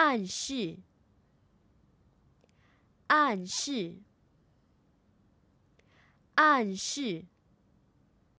暗示，暗示，暗示。